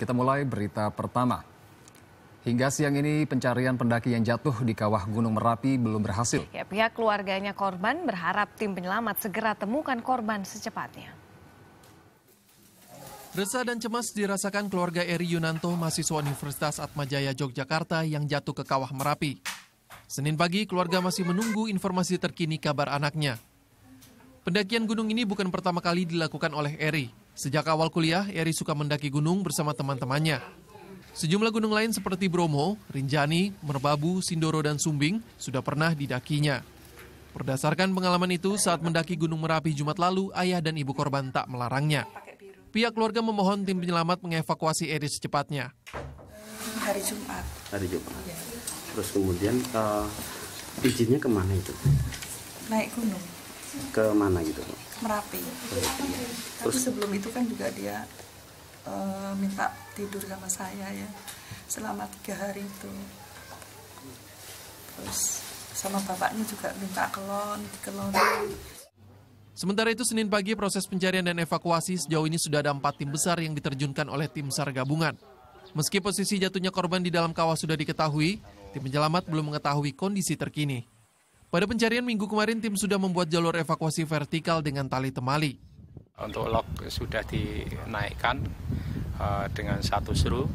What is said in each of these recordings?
Kita mulai berita pertama. Hingga siang ini pencarian pendaki yang jatuh di kawah Gunung Merapi belum berhasil. Ya, pihak keluarganya korban berharap tim penyelamat segera temukan korban secepatnya. Resah dan cemas dirasakan keluarga Eri Yunanto, mahasiswa Universitas Atmajaya Yogyakarta yang jatuh ke kawah Merapi. Senin pagi, keluarga masih menunggu informasi terkini kabar anaknya. Pendakian gunung ini bukan pertama kali dilakukan oleh Eri. Sejak awal kuliah, Eri suka mendaki gunung bersama teman-temannya. Sejumlah gunung lain seperti Bromo, Rinjani, Merbabu, Sindoro, dan Sumbing sudah pernah didakinya. Berdasarkan pengalaman itu, saat mendaki Gunung Merapi Jumat lalu, ayah dan ibu korban tak melarangnya. Pihak keluarga memohon tim penyelamat mengevakuasi Eri secepatnya. Hari Jumat. Hari Jumat. Iya. Terus kemudian uh, izinnya kemana itu? Naik gunung. Kemana gitu? gitu? Merapi. Ya. Terus Tapi sebelum itu kan juga dia uh, minta tidur sama saya ya selama tiga hari itu. Terus sama bapaknya juga minta kelon, kelon. Sementara itu Senin pagi proses pencarian dan evakuasi sejauh ini sudah ada empat tim besar yang diterjunkan oleh tim SAR gabungan. Meski posisi jatuhnya korban di dalam kawah sudah diketahui, tim penyelamat belum mengetahui kondisi terkini. Pada pencarian minggu kemarin, tim sudah membuat jalur evakuasi vertikal dengan tali temali. Untuk log sudah dinaikkan uh, dengan satu seru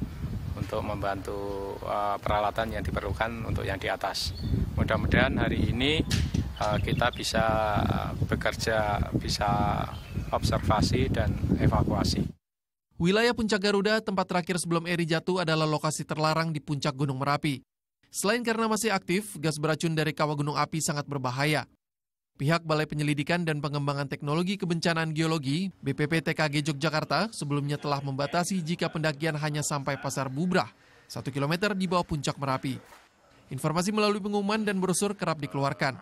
untuk membantu uh, peralatan yang diperlukan untuk yang di atas. Mudah-mudahan hari ini uh, kita bisa bekerja, bisa observasi dan evakuasi. Wilayah Puncak Garuda, tempat terakhir sebelum Eri jatuh adalah lokasi terlarang di puncak Gunung Merapi. Selain karena masih aktif, gas beracun dari kawah gunung api sangat berbahaya. Pihak Balai Penyelidikan dan Pengembangan Teknologi Kebencanaan Geologi, BPP TKG Yogyakarta, sebelumnya telah membatasi jika pendakian hanya sampai Pasar Bubrah, 1 km di bawah puncak Merapi. Informasi melalui pengumuman dan brosur kerap dikeluarkan.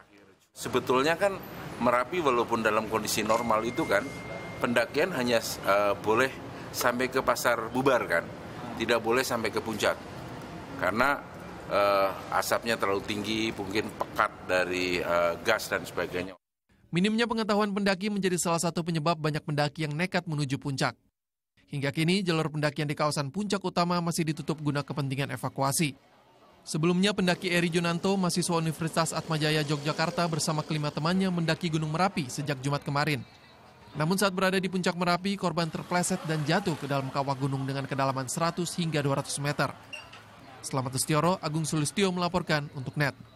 Sebetulnya kan Merapi walaupun dalam kondisi normal itu kan, pendakian hanya uh, boleh sampai ke Pasar Bubar kan, tidak boleh sampai ke puncak. Karena uh, asapnya terlalu tinggi, mungkin pekat dari uh, gas dan sebagainya. Minimnya pengetahuan pendaki menjadi salah satu penyebab banyak pendaki yang nekat menuju puncak. Hingga kini, jalur pendakian di kawasan puncak utama masih ditutup guna kepentingan evakuasi. Sebelumnya, pendaki Eri Junanto, mahasiswa Universitas Atmajaya Yogyakarta bersama kelima temannya mendaki Gunung Merapi sejak Jumat kemarin. Namun saat berada di puncak Merapi, korban terpleset dan jatuh ke dalam kawah gunung dengan kedalaman 100 hingga 200 meter. Selamat Sustioro, Agung Sulistio melaporkan untuk NET.